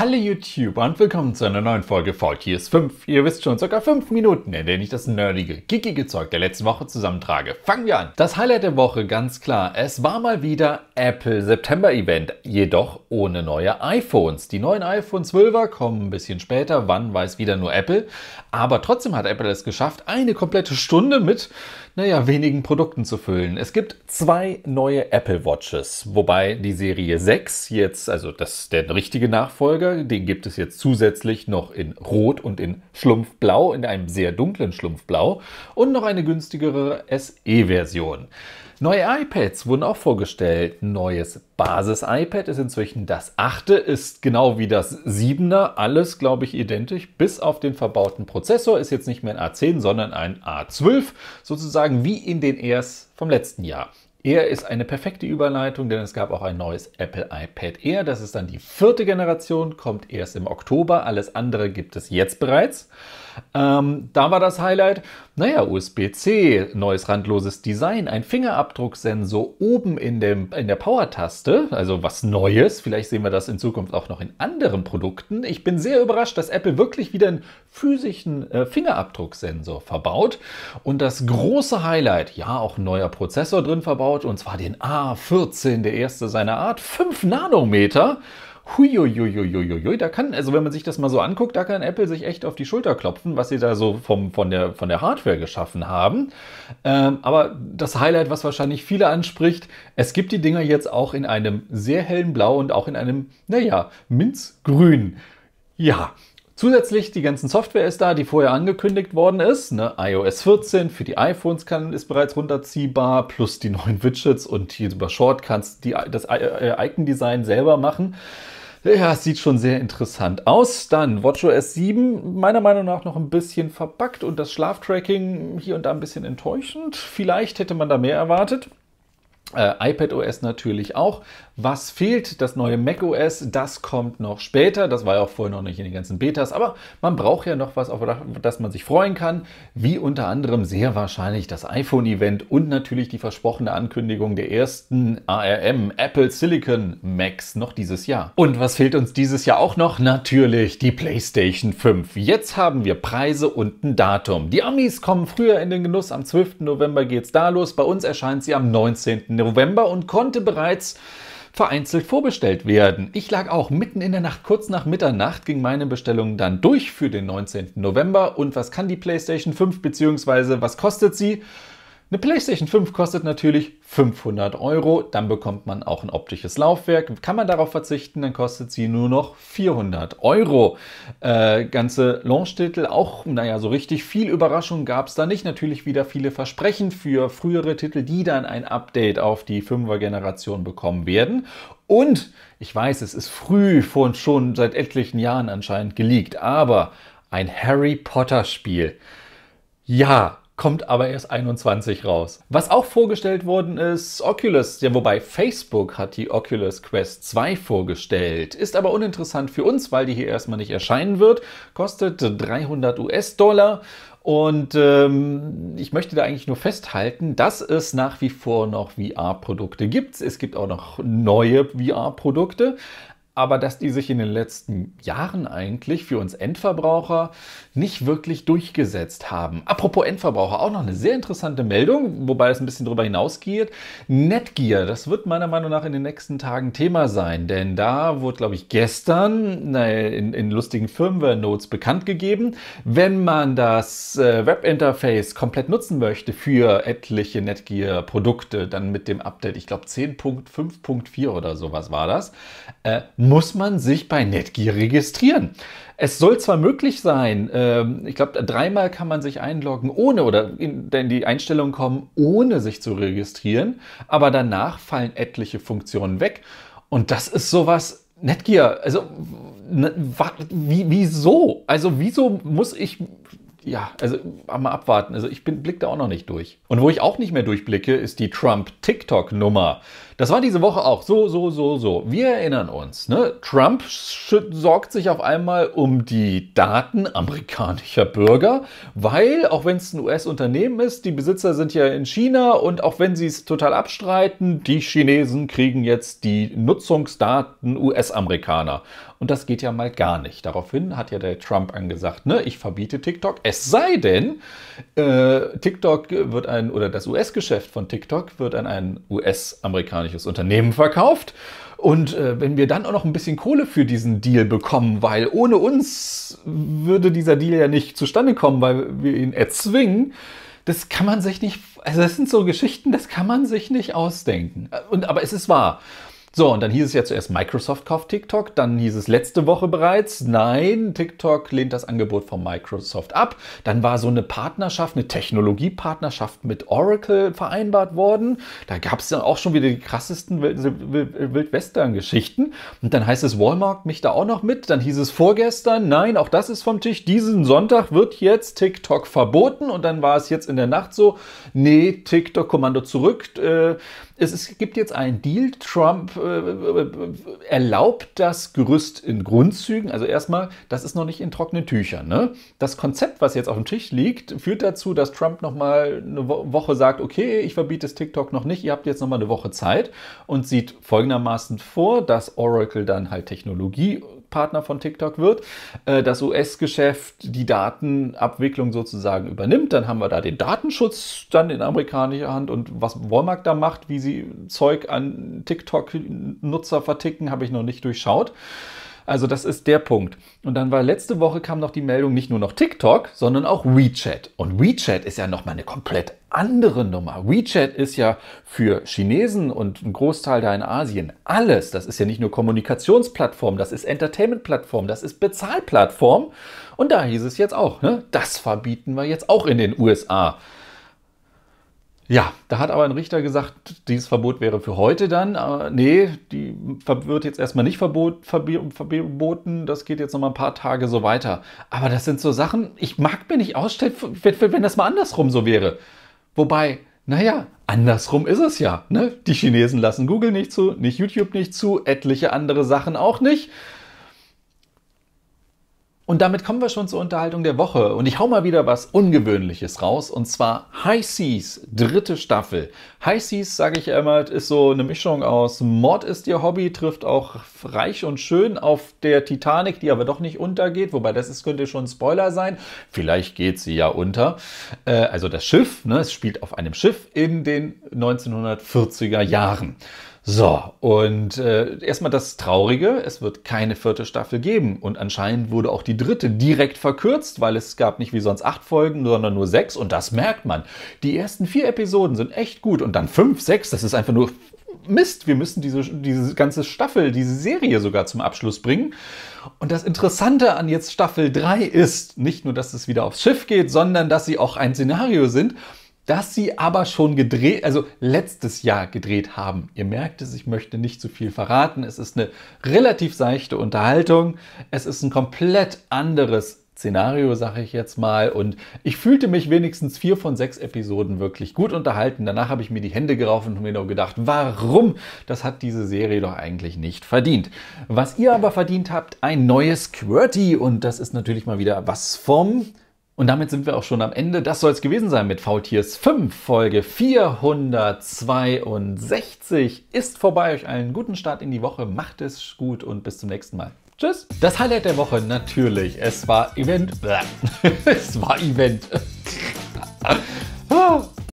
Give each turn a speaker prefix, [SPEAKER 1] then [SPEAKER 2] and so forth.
[SPEAKER 1] Hallo YouTube und willkommen zu einer neuen Folge Faultiers 5. Ihr wisst schon, ca. 5 Minuten, in denen ich das nerdige, geekige Zeug der letzten Woche zusammentrage. Fangen wir an! Das Highlight der Woche, ganz klar, es war mal wieder Apple September Event, jedoch ohne neue iPhones. Die neuen iPhone 12er kommen ein bisschen später, wann weiß wieder nur Apple. Aber trotzdem hat Apple es geschafft, eine komplette Stunde mit, naja, wenigen Produkten zu füllen. Es gibt zwei neue Apple Watches, wobei die Serie 6 jetzt, also das, der richtige Nachfolger, Nachfolger, den gibt es jetzt zusätzlich noch in Rot und in Schlumpfblau, in einem sehr dunklen Schlumpfblau und noch eine günstigere SE-Version. Neue iPads wurden auch vorgestellt. Neues Basis-iPad ist inzwischen das achte, ist genau wie das siebener, alles glaube ich identisch, bis auf den verbauten Prozessor, ist jetzt nicht mehr ein A10, sondern ein A12, sozusagen wie in den erst vom letzten Jahr. Air ist eine perfekte Überleitung, denn es gab auch ein neues Apple iPad Air. Das ist dann die vierte Generation, kommt erst im Oktober. Alles andere gibt es jetzt bereits. Ähm, da war das Highlight, naja, USB-C, neues randloses Design, ein Fingerabdrucksensor oben in, dem, in der Power-Taste, also was Neues. Vielleicht sehen wir das in Zukunft auch noch in anderen Produkten. Ich bin sehr überrascht, dass Apple wirklich wieder einen physischen äh, Fingerabdrucksensor verbaut. Und das große Highlight, ja, auch ein neuer Prozessor drin verbaut, und zwar den A14, der erste seiner Art, 5 Nanometer huiuiuiuiui, da kann, also wenn man sich das mal so anguckt, da kann Apple sich echt auf die Schulter klopfen, was sie da so vom, von, der, von der Hardware geschaffen haben. Ähm, aber das Highlight, was wahrscheinlich viele anspricht, es gibt die Dinger jetzt auch in einem sehr hellen Blau und auch in einem, naja, Minzgrün. Ja, Zusätzlich die ganzen Software ist da, die vorher angekündigt worden ist. Ne? iOS 14 für die iPhones kann, ist bereits runterziehbar, plus die neuen Widgets und hier über Short kannst du das äh, Icon-Design selber machen. Ja, sieht schon sehr interessant aus. Dann WatchOS 7, meiner Meinung nach noch ein bisschen verpackt und das Schlaftracking hier und da ein bisschen enttäuschend. Vielleicht hätte man da mehr erwartet. Äh, iPadOS natürlich auch. Was fehlt? Das neue macOS, das kommt noch später. Das war ja auch vorher noch nicht in den ganzen Betas, aber man braucht ja noch was, auf das man sich freuen kann, wie unter anderem sehr wahrscheinlich das iPhone-Event und natürlich die versprochene Ankündigung der ersten ARM Apple Silicon Macs noch dieses Jahr. Und was fehlt uns dieses Jahr auch noch? Natürlich die PlayStation 5. Jetzt haben wir Preise und ein Datum. Die Amis kommen früher in den Genuss. Am 12. November geht es da los. Bei uns erscheint sie am 19. November und konnte bereits vereinzelt vorbestellt werden. Ich lag auch mitten in der Nacht, kurz nach Mitternacht, ging meine Bestellung dann durch für den 19. November. Und was kann die PlayStation 5 bzw. was kostet sie? Eine PlayStation 5 kostet natürlich 500 Euro, dann bekommt man auch ein optisches Laufwerk. Kann man darauf verzichten, dann kostet sie nur noch 400 Euro. Äh, ganze Launch-Titel, auch, naja, so richtig viel Überraschung gab es da nicht. Natürlich wieder viele Versprechen für frühere Titel, die dann ein Update auf die 5er-Generation bekommen werden. Und ich weiß, es ist früh, von schon seit etlichen Jahren anscheinend geleakt, aber ein Harry Potter-Spiel. Ja, kommt aber erst 21 raus. Was auch vorgestellt worden ist, Oculus, ja wobei Facebook hat die Oculus Quest 2 vorgestellt, ist aber uninteressant für uns, weil die hier erstmal nicht erscheinen wird, kostet 300 US-Dollar und ähm, ich möchte da eigentlich nur festhalten, dass es nach wie vor noch VR-Produkte gibt. Es gibt auch noch neue VR-Produkte aber dass die sich in den letzten Jahren eigentlich für uns Endverbraucher nicht wirklich durchgesetzt haben. Apropos Endverbraucher, auch noch eine sehr interessante Meldung, wobei es ein bisschen darüber hinausgeht. Netgear, das wird meiner Meinung nach in den nächsten Tagen Thema sein, denn da wurde, glaube ich, gestern in, in lustigen Firmware-Notes bekannt gegeben, wenn man das äh, Webinterface komplett nutzen möchte für etliche Netgear-Produkte, dann mit dem Update, ich glaube 10.5.4 oder sowas war das, äh, muss man sich bei Netgear registrieren. Es soll zwar möglich sein, ähm, ich glaube, dreimal kann man sich einloggen ohne oder in, die Einstellungen kommen, ohne sich zu registrieren, aber danach fallen etliche Funktionen weg. Und das ist sowas, Netgear, also wie, wieso? Also wieso muss ich ja, also mal abwarten. Also ich bin, blick da auch noch nicht durch. Und wo ich auch nicht mehr durchblicke, ist die Trump-TikTok-Nummer. Das war diese Woche auch so, so, so, so. Wir erinnern uns, ne? Trump sorgt sich auf einmal um die Daten amerikanischer Bürger, weil, auch wenn es ein US-Unternehmen ist, die Besitzer sind ja in China und auch wenn sie es total abstreiten, die Chinesen kriegen jetzt die Nutzungsdaten US-Amerikaner. Und das geht ja mal gar nicht. Daraufhin hat ja der Trump angesagt, ne, ich verbiete TikTok. Es sei denn, äh, TikTok wird ein, oder das US-Geschäft von TikTok wird an einen US-amerikanischen amerikanisches Unternehmen verkauft. Und äh, wenn wir dann auch noch ein bisschen Kohle für diesen Deal bekommen, weil ohne uns würde dieser Deal ja nicht zustande kommen, weil wir ihn erzwingen, das kann man sich nicht, also das sind so Geschichten, das kann man sich nicht ausdenken. Und, aber es ist wahr. So, und dann hieß es ja zuerst, Microsoft kauft TikTok. Dann hieß es letzte Woche bereits, nein, TikTok lehnt das Angebot von Microsoft ab. Dann war so eine Partnerschaft, eine Technologiepartnerschaft mit Oracle vereinbart worden. Da gab es dann auch schon wieder die krassesten Wildwestern-Geschichten. Und dann heißt es, Walmart mich da auch noch mit. Dann hieß es vorgestern, nein, auch das ist vom Tisch. Diesen Sonntag wird jetzt TikTok verboten. Und dann war es jetzt in der Nacht so, nee, TikTok-Kommando zurück. Äh, es gibt jetzt einen Deal. Trump äh, erlaubt das Gerüst in Grundzügen, also erstmal, das ist noch nicht in trockenen Tüchern. Ne? Das Konzept, was jetzt auf dem Tisch liegt, führt dazu, dass Trump nochmal eine Woche sagt, okay, ich verbiete das TikTok noch nicht, ihr habt jetzt nochmal eine Woche Zeit und sieht folgendermaßen vor, dass Oracle dann halt Technologie Partner von TikTok wird, äh, das US-Geschäft die Datenabwicklung sozusagen übernimmt. Dann haben wir da den Datenschutz dann in amerikanischer Hand und was Walmart da macht, wie sie Zeug an TikTok-Nutzer verticken, habe ich noch nicht durchschaut. Also das ist der Punkt. Und dann war letzte Woche kam noch die Meldung, nicht nur noch TikTok, sondern auch WeChat. Und WeChat ist ja nochmal eine komplett andere Nummer. WeChat ist ja für Chinesen und einen Großteil da in Asien alles. Das ist ja nicht nur Kommunikationsplattform, das ist Entertainment-Plattform, das ist Bezahlplattform. Und da hieß es jetzt auch, ne? das verbieten wir jetzt auch in den USA. Ja, da hat aber ein Richter gesagt, dieses Verbot wäre für heute dann. Äh, nee, die wird jetzt erstmal nicht verbot, verboten. Das geht jetzt nochmal ein paar Tage so weiter. Aber das sind so Sachen, ich mag mir nicht ausstellen, wenn das mal andersrum so wäre. Wobei, naja, andersrum ist es ja. Ne? Die Chinesen lassen Google nicht zu, nicht YouTube nicht zu, etliche andere Sachen auch nicht. Und damit kommen wir schon zur Unterhaltung der Woche. Und ich hau mal wieder was Ungewöhnliches raus. Und zwar High Seas, dritte Staffel. High Seas, sage ich einmal, ist so eine Mischung aus Mord ist ihr Hobby, trifft auch reich und schön auf der Titanic, die aber doch nicht untergeht. Wobei das ist, könnte schon ein Spoiler sein. Vielleicht geht sie ja unter. Äh, also das Schiff, ne, es spielt auf einem Schiff in den 1940er Jahren. So, und äh, erstmal das Traurige, es wird keine vierte Staffel geben. Und anscheinend wurde auch die dritte direkt verkürzt, weil es gab nicht wie sonst acht Folgen, sondern nur sechs. Und das merkt man. Die ersten vier Episoden sind echt gut. Und dann fünf, sechs, das ist einfach nur Mist. Wir müssen diese, diese ganze Staffel, diese Serie sogar zum Abschluss bringen. Und das Interessante an jetzt Staffel drei ist nicht nur, dass es wieder aufs Schiff geht, sondern dass sie auch ein Szenario sind das sie aber schon gedreht, also letztes Jahr gedreht haben. Ihr merkt es, ich möchte nicht zu viel verraten. Es ist eine relativ seichte Unterhaltung. Es ist ein komplett anderes Szenario, sage ich jetzt mal. Und ich fühlte mich wenigstens vier von sechs Episoden wirklich gut unterhalten. Danach habe ich mir die Hände geraufen und mir nur gedacht, warum? Das hat diese Serie doch eigentlich nicht verdient. Was ihr aber verdient habt, ein neues QWERTY. Und das ist natürlich mal wieder was vom und damit sind wir auch schon am Ende. Das soll es gewesen sein mit VTiers 5. Folge 462 ist vorbei. Euch allen guten Start in die Woche. Macht es gut und bis zum nächsten Mal. Tschüss. Das Highlight der Woche natürlich. Es war Event. es war Event. Ah.